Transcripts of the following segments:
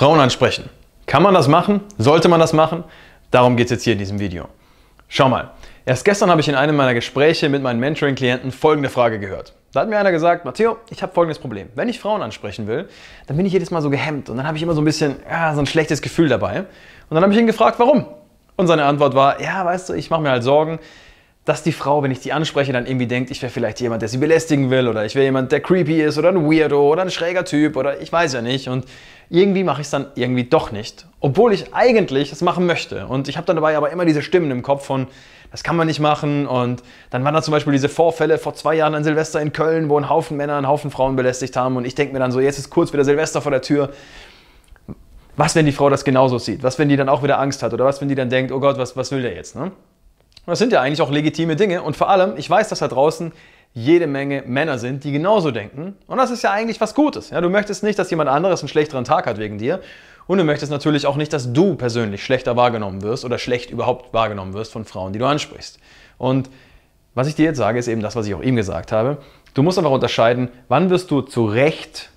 Frauen ansprechen. Kann man das machen? Sollte man das machen? Darum geht es jetzt hier in diesem Video. Schau mal, erst gestern habe ich in einem meiner Gespräche mit meinen Mentoring-Klienten folgende Frage gehört. Da hat mir einer gesagt, Matteo, ich habe folgendes Problem. Wenn ich Frauen ansprechen will, dann bin ich jedes Mal so gehemmt und dann habe ich immer so ein bisschen ja, so ein schlechtes Gefühl dabei. Und dann habe ich ihn gefragt, warum? Und seine Antwort war, ja, weißt du, ich mache mir halt Sorgen, dass die Frau, wenn ich die anspreche, dann irgendwie denkt, ich wäre vielleicht jemand, der sie belästigen will oder ich wäre jemand, der creepy ist oder ein Weirdo oder ein schräger Typ oder ich weiß ja nicht. Und irgendwie mache ich es dann irgendwie doch nicht, obwohl ich eigentlich es machen möchte. Und ich habe dann dabei aber immer diese Stimmen im Kopf von, das kann man nicht machen. Und dann waren da zum Beispiel diese Vorfälle vor zwei Jahren an Silvester in Köln, wo ein Haufen Männer einen Haufen Frauen belästigt haben. Und ich denke mir dann so, jetzt ist kurz wieder Silvester vor der Tür. Was, wenn die Frau das genauso sieht? Was, wenn die dann auch wieder Angst hat? Oder was, wenn die dann denkt, oh Gott, was, was will der jetzt? Ne? das sind ja eigentlich auch legitime Dinge. Und vor allem, ich weiß, dass da draußen jede Menge Männer sind, die genauso denken. Und das ist ja eigentlich was Gutes. Ja, du möchtest nicht, dass jemand anderes einen schlechteren Tag hat wegen dir. Und du möchtest natürlich auch nicht, dass du persönlich schlechter wahrgenommen wirst oder schlecht überhaupt wahrgenommen wirst von Frauen, die du ansprichst. Und was ich dir jetzt sage, ist eben das, was ich auch ihm gesagt habe. Du musst einfach unterscheiden, wann wirst du zu Recht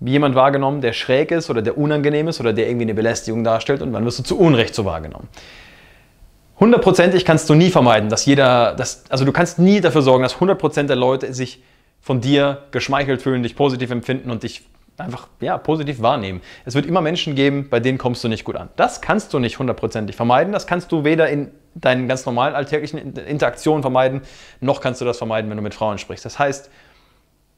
jemand wahrgenommen, der schräg ist oder der unangenehm ist oder der irgendwie eine Belästigung darstellt und wann wirst du zu Unrecht so wahrgenommen hundertprozentig kannst du nie vermeiden, dass jeder, dass, also du kannst nie dafür sorgen, dass 100% der Leute sich von dir geschmeichelt fühlen, dich positiv empfinden und dich einfach ja, positiv wahrnehmen. Es wird immer Menschen geben, bei denen kommst du nicht gut an. Das kannst du nicht hundertprozentig vermeiden. Das kannst du weder in deinen ganz normalen alltäglichen Interaktionen vermeiden, noch kannst du das vermeiden, wenn du mit Frauen sprichst. Das heißt,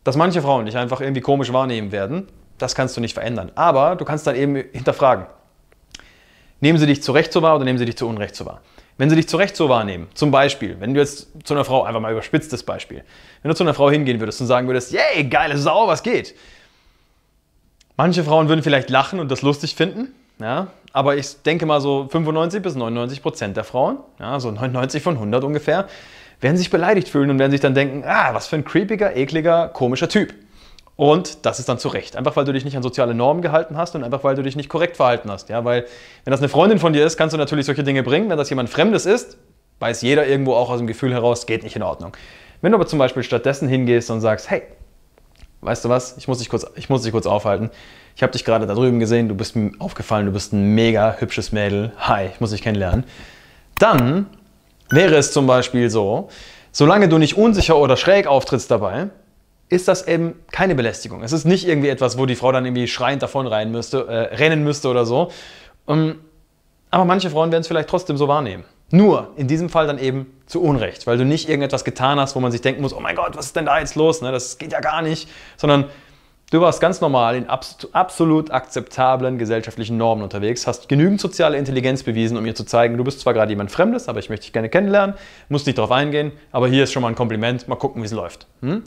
dass manche Frauen dich einfach irgendwie komisch wahrnehmen werden, das kannst du nicht verändern. Aber du kannst dann eben hinterfragen. Nehmen sie dich zu Recht so wahr oder nehmen sie dich zu Unrecht so wahr? wenn sie dich zu Recht so wahrnehmen. Zum Beispiel, wenn du jetzt zu einer Frau, einfach mal überspitztes Beispiel, wenn du zu einer Frau hingehen würdest und sagen würdest, yay, geile Sau, was geht? Manche Frauen würden vielleicht lachen und das lustig finden, ja, aber ich denke mal so 95 bis 99 Prozent der Frauen, ja, so 99 von 100 ungefähr, werden sich beleidigt fühlen und werden sich dann denken, ah, was für ein creepiger, ekliger, komischer Typ. Und das ist dann zu Recht. Einfach weil du dich nicht an soziale Normen gehalten hast und einfach weil du dich nicht korrekt verhalten hast. Ja, weil, wenn das eine Freundin von dir ist, kannst du natürlich solche Dinge bringen. Wenn das jemand Fremdes ist, weiß jeder irgendwo auch aus dem Gefühl heraus, geht nicht in Ordnung. Wenn du aber zum Beispiel stattdessen hingehst und sagst, hey, weißt du was, ich muss dich kurz, ich muss dich kurz aufhalten. Ich habe dich gerade da drüben gesehen, du bist mir aufgefallen, du bist ein mega hübsches Mädel. Hi, ich muss dich kennenlernen. Dann wäre es zum Beispiel so, solange du nicht unsicher oder schräg auftrittst dabei, ist das eben keine Belästigung. Es ist nicht irgendwie etwas, wo die Frau dann irgendwie schreiend davon rein müsste, äh, rennen müsste oder so. Um, ähm, aber manche Frauen werden es vielleicht trotzdem so wahrnehmen. Nur in diesem Fall dann eben zu Unrecht, weil du nicht irgendetwas getan hast, wo man sich denken muss, oh mein Gott, was ist denn da jetzt los? Ne? Das geht ja gar nicht. Sondern du warst ganz normal in absolut akzeptablen gesellschaftlichen Normen unterwegs, hast genügend soziale Intelligenz bewiesen, um ihr zu zeigen, du bist zwar gerade jemand Fremdes, aber ich möchte dich gerne kennenlernen, musst nicht darauf eingehen, aber hier ist schon mal ein Kompliment, mal gucken, wie es läuft. Hm?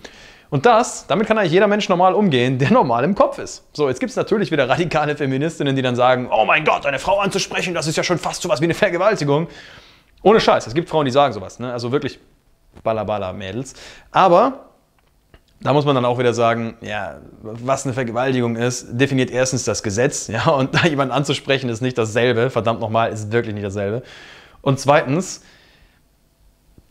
Und das, damit kann eigentlich jeder Mensch normal umgehen, der normal im Kopf ist. So, jetzt gibt es natürlich wieder radikale Feministinnen, die dann sagen, oh mein Gott, eine Frau anzusprechen, das ist ja schon fast so was wie eine Vergewaltigung. Ohne Scheiß, es gibt Frauen, die sagen sowas, ne? also wirklich Balla-Balla-Mädels. Aber da muss man dann auch wieder sagen, ja, was eine Vergewaltigung ist, definiert erstens das Gesetz, ja, und da jemanden anzusprechen ist nicht dasselbe, verdammt nochmal, ist wirklich nicht dasselbe. Und zweitens,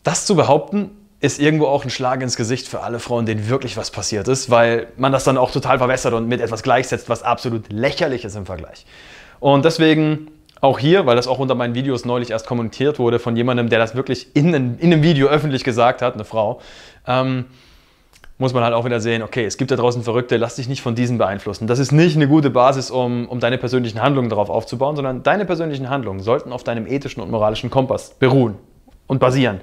das zu behaupten, ist irgendwo auch ein Schlag ins Gesicht für alle Frauen, denen wirklich was passiert ist, weil man das dann auch total verwässert und mit etwas gleichsetzt, was absolut lächerlich ist im Vergleich. Und deswegen auch hier, weil das auch unter meinen Videos neulich erst kommentiert wurde von jemandem, der das wirklich in, in einem Video öffentlich gesagt hat, eine Frau, ähm, muss man halt auch wieder sehen, okay, es gibt da draußen Verrückte, lass dich nicht von diesen beeinflussen. Das ist nicht eine gute Basis, um, um deine persönlichen Handlungen darauf aufzubauen, sondern deine persönlichen Handlungen sollten auf deinem ethischen und moralischen Kompass beruhen und basieren.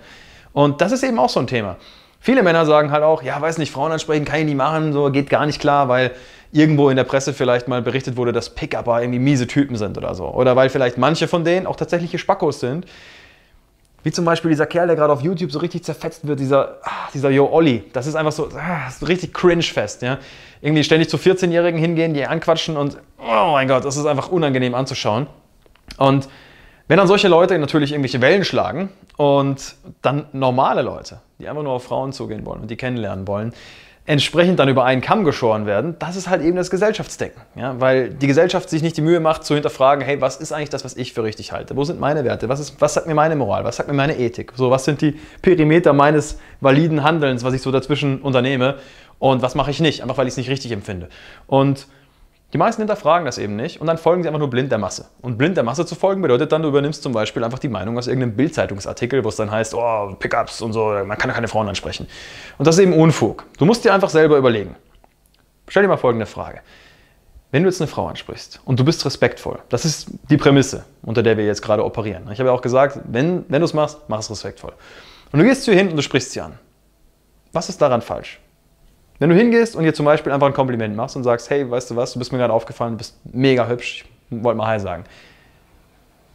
Und das ist eben auch so ein Thema. Viele Männer sagen halt auch, ja, weiß nicht, Frauen ansprechen kann ich nie machen, so geht gar nicht klar, weil irgendwo in der Presse vielleicht mal berichtet wurde, dass Pick-Upper irgendwie miese Typen sind oder so. Oder weil vielleicht manche von denen auch tatsächliche Spackos sind. Wie zum Beispiel dieser Kerl, der gerade auf YouTube so richtig zerfetzt wird, dieser, ah, dieser Yo Olli. Das ist einfach so, ah, so richtig cringe-fest. Ja? Irgendwie ständig zu 14-Jährigen hingehen, die anquatschen und oh mein Gott, das ist einfach unangenehm anzuschauen. Und wenn dann solche Leute natürlich irgendwelche Wellen schlagen und dann normale Leute, die einfach nur auf Frauen zugehen wollen und die kennenlernen wollen, entsprechend dann über einen Kamm geschoren werden, das ist halt eben das Gesellschaftsdenken. Ja? Weil die Gesellschaft sich nicht die Mühe macht zu hinterfragen, hey, was ist eigentlich das, was ich für richtig halte? Wo sind meine Werte? Was, ist, was sagt mir meine Moral? Was sagt mir meine Ethik? So, was sind die Perimeter meines validen Handelns, was ich so dazwischen unternehme? Und was mache ich nicht? Einfach weil ich es nicht richtig empfinde. Und die meisten hinterfragen das eben nicht und dann folgen sie einfach nur blind der Masse. Und blind der Masse zu folgen bedeutet dann, du übernimmst zum Beispiel einfach die Meinung aus irgendeinem Bildzeitungsartikel, wo es dann heißt, oh, Pickups und so, man kann ja keine Frauen ansprechen. Und das ist eben Unfug. Du musst dir einfach selber überlegen. Stell dir mal folgende Frage. Wenn du jetzt eine Frau ansprichst und du bist respektvoll, das ist die Prämisse, unter der wir jetzt gerade operieren. Ich habe ja auch gesagt, wenn, wenn du es machst, mach es respektvoll. Und du gehst zu ihr hin und du sprichst sie an. Was ist daran falsch? Wenn du hingehst und ihr zum Beispiel einfach ein Kompliment machst und sagst, hey, weißt du was, du bist mir gerade aufgefallen, du bist mega hübsch, ich wollte mal Hi sagen.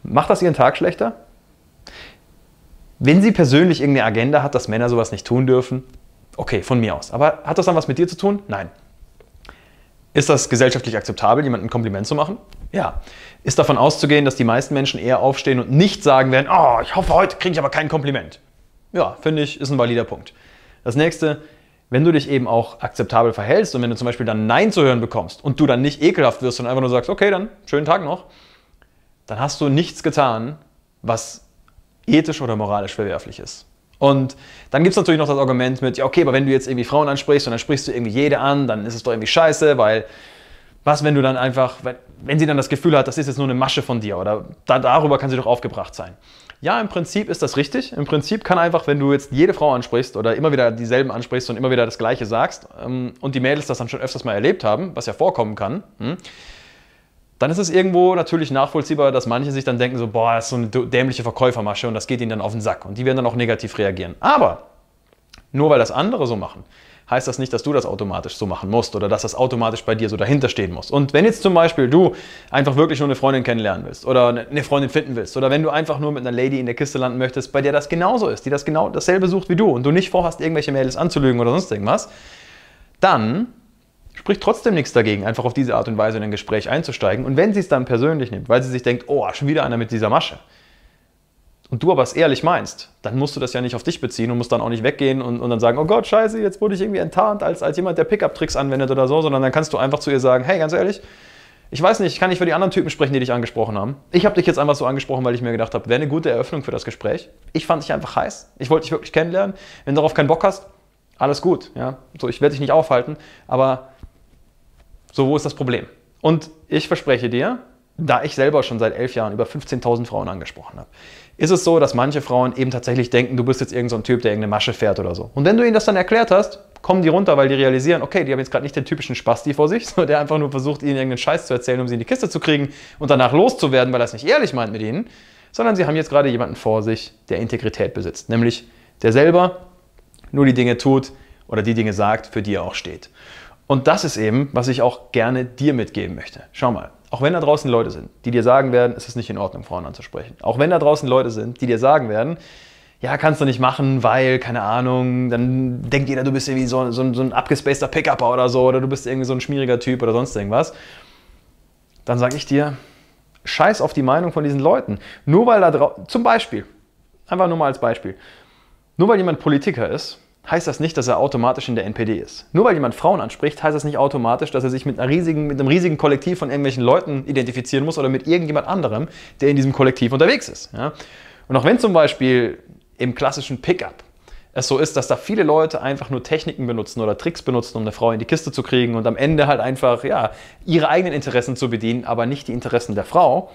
Macht das ihren Tag schlechter? Wenn sie persönlich irgendeine Agenda hat, dass Männer sowas nicht tun dürfen, okay, von mir aus. Aber hat das dann was mit dir zu tun? Nein. Ist das gesellschaftlich akzeptabel, jemandem ein Kompliment zu machen? Ja. Ist davon auszugehen, dass die meisten Menschen eher aufstehen und nicht sagen werden, oh, ich hoffe, heute kriege ich aber kein Kompliment. Ja, finde ich, ist ein valider Punkt. Das nächste, wenn du dich eben auch akzeptabel verhältst und wenn du zum Beispiel dann Nein zu hören bekommst und du dann nicht ekelhaft wirst und einfach nur sagst, okay, dann schönen Tag noch, dann hast du nichts getan, was ethisch oder moralisch verwerflich ist. Und dann gibt es natürlich noch das Argument mit, ja, okay, aber wenn du jetzt irgendwie Frauen ansprichst und dann sprichst du irgendwie jede an, dann ist es doch irgendwie scheiße, weil was, wenn du dann einfach, wenn sie dann das Gefühl hat, das ist jetzt nur eine Masche von dir oder da, darüber kann sie doch aufgebracht sein. Ja, im Prinzip ist das richtig. Im Prinzip kann einfach, wenn du jetzt jede Frau ansprichst oder immer wieder dieselben ansprichst und immer wieder das Gleiche sagst ähm, und die Mädels das dann schon öfters mal erlebt haben, was ja vorkommen kann, hm, dann ist es irgendwo natürlich nachvollziehbar, dass manche sich dann denken so, boah, das ist so eine dämliche Verkäufermasche und das geht ihnen dann auf den Sack und die werden dann auch negativ reagieren. Aber nur weil das andere so machen, heißt das nicht, dass du das automatisch so machen musst oder dass das automatisch bei dir so dahinter stehen muss. Und wenn jetzt zum Beispiel du einfach wirklich nur eine Freundin kennenlernen willst oder ne, eine Freundin finden willst oder wenn du einfach nur mit einer Lady in der Kiste landen möchtest, bei der das genauso ist, die das genau dasselbe sucht wie du und du nicht vorhast, irgendwelche Mädels anzulügen oder sonst irgendwas, dann spricht trotzdem nichts dagegen, einfach auf diese Art und Weise in ein Gespräch einzusteigen. Und wenn sie es dann persönlich nimmt, weil sie sich denkt, oh, schon wieder einer mit dieser Masche, und du aber es ehrlich meinst, dann musst du das ja nicht auf dich beziehen und musst dann auch nicht weggehen und, und dann sagen, oh Gott, scheiße, jetzt wurde ich irgendwie enttarnt als, als jemand, der Pickup-Tricks anwendet oder so, sondern dann kannst du einfach zu ihr sagen, hey, ganz ehrlich, ich weiß nicht, ich kann nicht für die anderen Typen sprechen, die dich angesprochen haben. Ich habe dich jetzt einfach so angesprochen, weil ich mir gedacht habe, wäre eine gute Eröffnung für das Gespräch. Ich fand dich einfach heiß, ich wollte dich wirklich kennenlernen. Wenn du darauf keinen Bock hast, alles gut, ja. So, ich werde dich nicht aufhalten, aber so, wo ist das Problem? Und ich verspreche dir, da ich selber schon seit elf Jahren über 15.000 Frauen angesprochen habe, ist es so, dass manche Frauen eben tatsächlich denken, du bist jetzt irgendein so Typ, der irgendeine Masche fährt oder so. Und wenn du ihnen das dann erklärt hast, kommen die runter, weil die realisieren, okay, die haben jetzt gerade nicht den typischen Spasti vor sich, sondern der einfach nur versucht, ihnen irgendeinen Scheiß zu erzählen, um sie in die Kiste zu kriegen und danach loszuwerden, weil er es nicht ehrlich meint mit ihnen, sondern sie haben jetzt gerade jemanden vor sich, der Integrität besitzt, nämlich der selber nur die Dinge tut oder die Dinge sagt, für die er auch steht. Und das ist eben, was ich auch gerne dir mitgeben möchte. Schau mal, auch wenn da draußen Leute sind, die dir sagen werden, es ist nicht in Ordnung, Frauen anzusprechen. Auch wenn da draußen Leute sind, die dir sagen werden, ja, kannst du nicht machen, weil, keine Ahnung, dann denkt jeder, du bist irgendwie so, so, so ein abgespaceter Pickupper oder so, oder du bist irgendwie so ein schmieriger Typ oder sonst irgendwas. Dann sage ich dir, scheiß auf die Meinung von diesen Leuten. Nur weil da draußen, zum Beispiel, einfach nur mal als Beispiel, nur weil jemand Politiker ist, heißt das nicht, dass er automatisch in der NPD ist. Nur weil jemand Frauen anspricht, heißt das nicht automatisch, dass er sich mit, riesigen, mit einem riesigen Kollektiv von irgendwelchen Leuten identifizieren muss oder mit irgendjemand anderem, der in diesem Kollektiv unterwegs ist. Ja? Und auch wenn zum Beispiel im klassischen Pickup es so ist, dass da viele Leute einfach nur Techniken benutzen oder Tricks benutzen, um eine Frau in die Kiste zu kriegen und am Ende halt einfach ja, ihre eigenen Interessen zu bedienen, aber nicht die Interessen der Frau,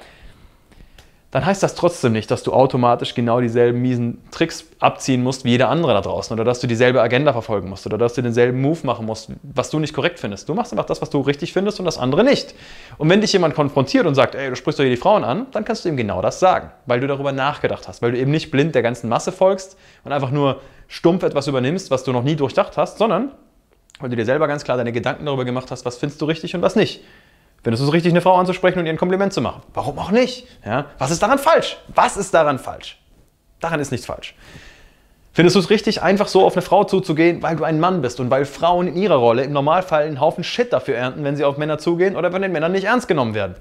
dann heißt das trotzdem nicht, dass du automatisch genau dieselben miesen Tricks abziehen musst wie jeder andere da draußen oder dass du dieselbe Agenda verfolgen musst oder dass du denselben Move machen musst, was du nicht korrekt findest. Du machst einfach das, was du richtig findest und das andere nicht. Und wenn dich jemand konfrontiert und sagt, ey, du sprichst doch hier die Frauen an, dann kannst du ihm genau das sagen, weil du darüber nachgedacht hast, weil du eben nicht blind der ganzen Masse folgst und einfach nur stumpf etwas übernimmst, was du noch nie durchdacht hast, sondern weil du dir selber ganz klar deine Gedanken darüber gemacht hast, was findest du richtig und was nicht. Findest du es richtig, eine Frau anzusprechen und ihr ein Kompliment zu machen? Warum auch nicht? Ja? Was ist daran falsch? Was ist daran falsch? Daran ist nichts falsch. Findest du es richtig, einfach so auf eine Frau zuzugehen, weil du ein Mann bist und weil Frauen in ihrer Rolle im Normalfall einen Haufen Shit dafür ernten, wenn sie auf Männer zugehen oder wenn den Männern nicht ernst genommen werden?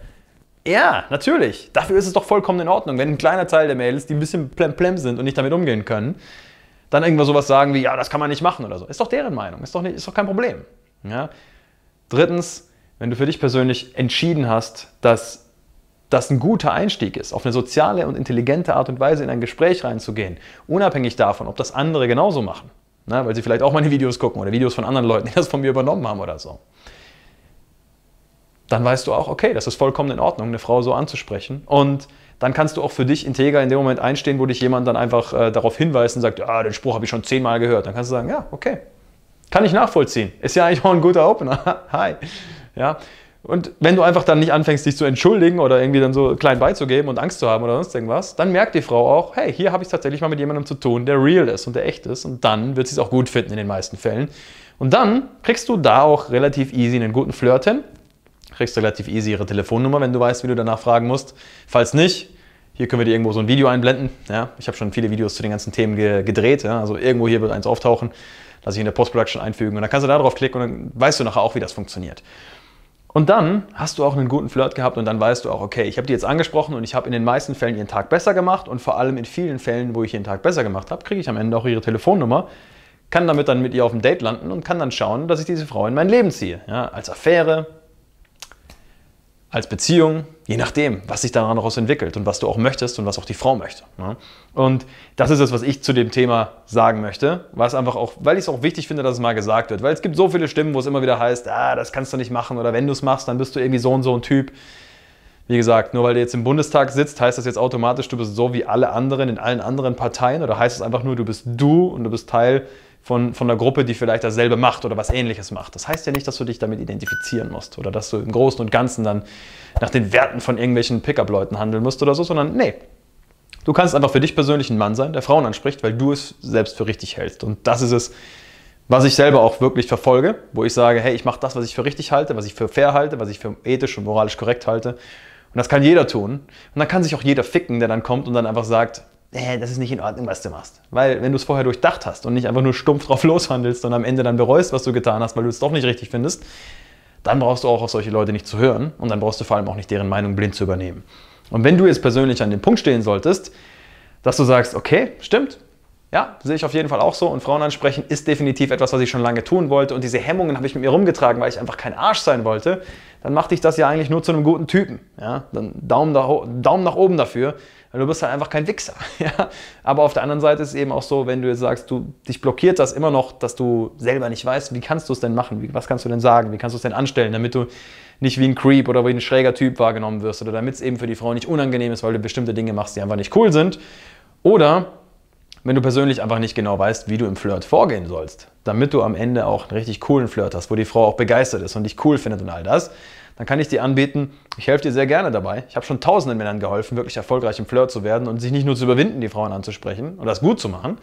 Ja, natürlich. Dafür ist es doch vollkommen in Ordnung, wenn ein kleiner Teil der Mädels, die ein bisschen plemplem sind und nicht damit umgehen können, dann irgendwas sowas sagen wie, ja, das kann man nicht machen oder so. Ist doch deren Meinung, ist doch, nicht, ist doch kein Problem. Ja? Drittens, wenn du für dich persönlich entschieden hast, dass das ein guter Einstieg ist, auf eine soziale und intelligente Art und Weise in ein Gespräch reinzugehen, unabhängig davon, ob das andere genauso machen, ne, weil sie vielleicht auch meine Videos gucken oder Videos von anderen Leuten, die das von mir übernommen haben oder so, dann weißt du auch, okay, das ist vollkommen in Ordnung, eine Frau so anzusprechen und dann kannst du auch für dich integer in dem Moment einstehen, wo dich jemand dann einfach äh, darauf hinweist und sagt, ja, ah, den Spruch habe ich schon zehnmal gehört. Dann kannst du sagen, ja, okay, kann ich nachvollziehen. Ist ja eigentlich auch ein guter Opener. Hi. Ja? Und wenn du einfach dann nicht anfängst, dich zu entschuldigen oder irgendwie dann so klein beizugeben und Angst zu haben oder sonst irgendwas, dann merkt die Frau auch, hey, hier habe ich tatsächlich mal mit jemandem zu tun, der real ist und der echt ist. Und dann wird sie es auch gut finden in den meisten Fällen. Und dann kriegst du da auch relativ easy einen guten Flirt hin. Kriegst du relativ easy ihre Telefonnummer, wenn du weißt, wie du danach fragen musst. Falls nicht, hier können wir dir irgendwo so ein Video einblenden. Ja, ich habe schon viele Videos zu den ganzen Themen ge gedreht. Ja, also irgendwo hier wird eins auftauchen, lasse ich in der Post-Production einfügen. Und dann kannst du da drauf klicken und dann weißt du nachher auch, wie das funktioniert. Und dann hast du auch einen guten Flirt gehabt und dann weißt du auch, okay, ich habe die jetzt angesprochen und ich habe in den meisten Fällen ihren Tag besser gemacht und vor allem in vielen Fällen, wo ich ihren Tag besser gemacht habe, kriege ich am Ende auch ihre Telefonnummer, kann damit dann mit ihr auf dem Date landen und kann dann schauen, dass ich diese Frau in mein Leben ziehe. Ja, als Affäre, als Beziehung, je nachdem, was sich daran daraus entwickelt und was du auch möchtest und was auch die Frau möchte. Ne? Und das ist es, was ich zu dem Thema sagen möchte, weil einfach auch, weil ich es auch wichtig finde, dass es mal gesagt wird, weil es gibt so viele Stimmen, wo es immer wieder heißt, ah, das kannst du nicht machen oder wenn du es machst, dann bist du irgendwie so und so ein Typ. Wie gesagt, nur weil du jetzt im Bundestag sitzt, heißt das jetzt automatisch, du bist so wie alle anderen in allen anderen Parteien oder heißt es einfach nur, du bist du und du bist Teil von, von einer Gruppe, die vielleicht dasselbe macht oder was ähnliches macht. Das heißt ja nicht, dass du dich damit identifizieren musst oder dass du im Großen und Ganzen dann nach den Werten von irgendwelchen Pickup-Leuten handeln musst oder so, sondern nee. Du kannst einfach für dich persönlich ein Mann sein, der Frauen anspricht, weil du es selbst für richtig hältst. Und das ist es, was ich selber auch wirklich verfolge, wo ich sage, hey, ich mache das, was ich für richtig halte, was ich für fair halte, was ich für ethisch und moralisch korrekt halte. Und das kann jeder tun. Und dann kann sich auch jeder ficken, der dann kommt und dann einfach sagt, äh, das ist nicht in Ordnung, was du machst. Weil wenn du es vorher durchdacht hast und nicht einfach nur stumpf drauf loshandelst und am Ende dann bereust, was du getan hast, weil du es doch nicht richtig findest, dann brauchst du auch auf solche Leute nicht zu hören und dann brauchst du vor allem auch nicht deren Meinung blind zu übernehmen. Und wenn du jetzt persönlich an dem Punkt stehen solltest, dass du sagst, okay, stimmt, ja, sehe ich auf jeden Fall auch so und Frauen ansprechen ist definitiv etwas, was ich schon lange tun wollte und diese Hemmungen habe ich mit mir rumgetragen, weil ich einfach kein Arsch sein wollte, dann macht dich das ja eigentlich nur zu einem guten Typen. Ja? Dann Daumen, da, Daumen nach oben dafür, weil du bist halt einfach kein Wichser. Ja? Aber auf der anderen Seite ist es eben auch so, wenn du jetzt sagst, du, dich blockiert das immer noch, dass du selber nicht weißt, wie kannst du es denn machen, wie, was kannst du denn sagen, wie kannst du es denn anstellen, damit du nicht wie ein Creep oder wie ein schräger Typ wahrgenommen wirst oder damit es eben für die Frau nicht unangenehm ist, weil du bestimmte Dinge machst, die einfach nicht cool sind. Oder wenn du persönlich einfach nicht genau weißt, wie du im Flirt vorgehen sollst, damit du am Ende auch einen richtig coolen Flirt hast, wo die Frau auch begeistert ist und dich cool findet und all das dann kann ich dir anbieten, ich helfe dir sehr gerne dabei. Ich habe schon tausenden Männern geholfen, wirklich erfolgreich im Flirt zu werden und sich nicht nur zu überwinden, die Frauen anzusprechen und das gut zu machen,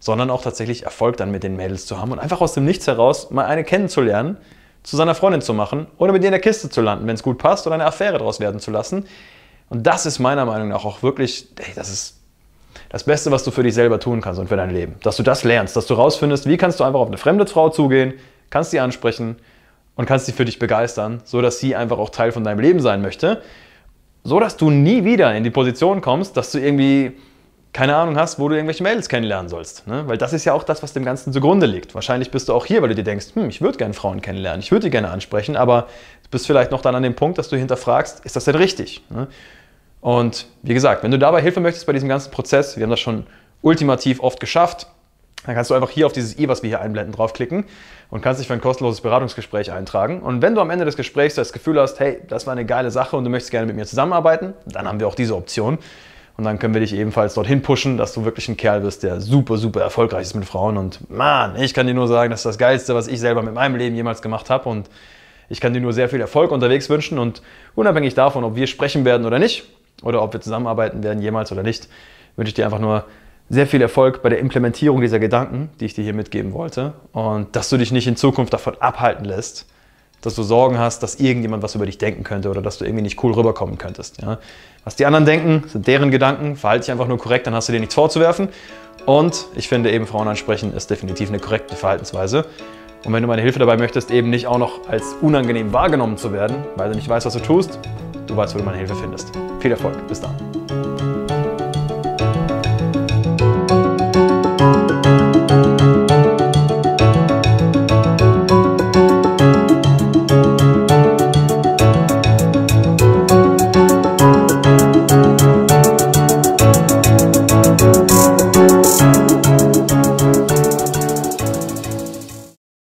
sondern auch tatsächlich Erfolg dann mit den Mädels zu haben und einfach aus dem Nichts heraus mal eine kennenzulernen, zu seiner Freundin zu machen oder mit ihr in der Kiste zu landen, wenn es gut passt, oder eine Affäre daraus werden zu lassen. Und das ist meiner Meinung nach auch wirklich, ey, das ist das Beste, was du für dich selber tun kannst und für dein Leben. Dass du das lernst, dass du rausfindest, wie kannst du einfach auf eine fremde Frau zugehen, kannst sie ansprechen, und kannst sie für dich begeistern, so dass sie einfach auch Teil von deinem Leben sein möchte, so dass du nie wieder in die Position kommst, dass du irgendwie keine Ahnung hast, wo du irgendwelche Mädels kennenlernen sollst. Ne? Weil das ist ja auch das, was dem Ganzen zugrunde liegt. Wahrscheinlich bist du auch hier, weil du dir denkst, hm, ich würde gerne Frauen kennenlernen, ich würde die gerne ansprechen, aber du bist vielleicht noch dann an dem Punkt, dass du hinterfragst, ist das denn richtig? Ne? Und wie gesagt, wenn du dabei Hilfe möchtest bei diesem ganzen Prozess, wir haben das schon ultimativ oft geschafft, dann kannst du einfach hier auf dieses i, was wir hier einblenden, draufklicken und kannst dich für ein kostenloses Beratungsgespräch eintragen. Und wenn du am Ende des Gesprächs das Gefühl hast, hey, das war eine geile Sache und du möchtest gerne mit mir zusammenarbeiten, dann haben wir auch diese Option. Und dann können wir dich ebenfalls dorthin pushen, dass du wirklich ein Kerl wirst, der super, super erfolgreich ist mit Frauen. Und man, ich kann dir nur sagen, das ist das Geilste, was ich selber mit meinem Leben jemals gemacht habe. Und ich kann dir nur sehr viel Erfolg unterwegs wünschen. Und unabhängig davon, ob wir sprechen werden oder nicht, oder ob wir zusammenarbeiten werden jemals oder nicht, wünsche ich dir einfach nur sehr viel Erfolg bei der Implementierung dieser Gedanken, die ich dir hier mitgeben wollte. Und dass du dich nicht in Zukunft davon abhalten lässt, dass du Sorgen hast, dass irgendjemand was über dich denken könnte oder dass du irgendwie nicht cool rüberkommen könntest. Ja? Was die anderen denken, sind deren Gedanken. Verhalte dich einfach nur korrekt, dann hast du dir nichts vorzuwerfen. Und ich finde eben Frauen ansprechen ist definitiv eine korrekte Verhaltensweise. Und wenn du meine Hilfe dabei möchtest, eben nicht auch noch als unangenehm wahrgenommen zu werden, weil du nicht weißt, was du tust, du weißt, wo du meine Hilfe findest. Viel Erfolg, bis dann.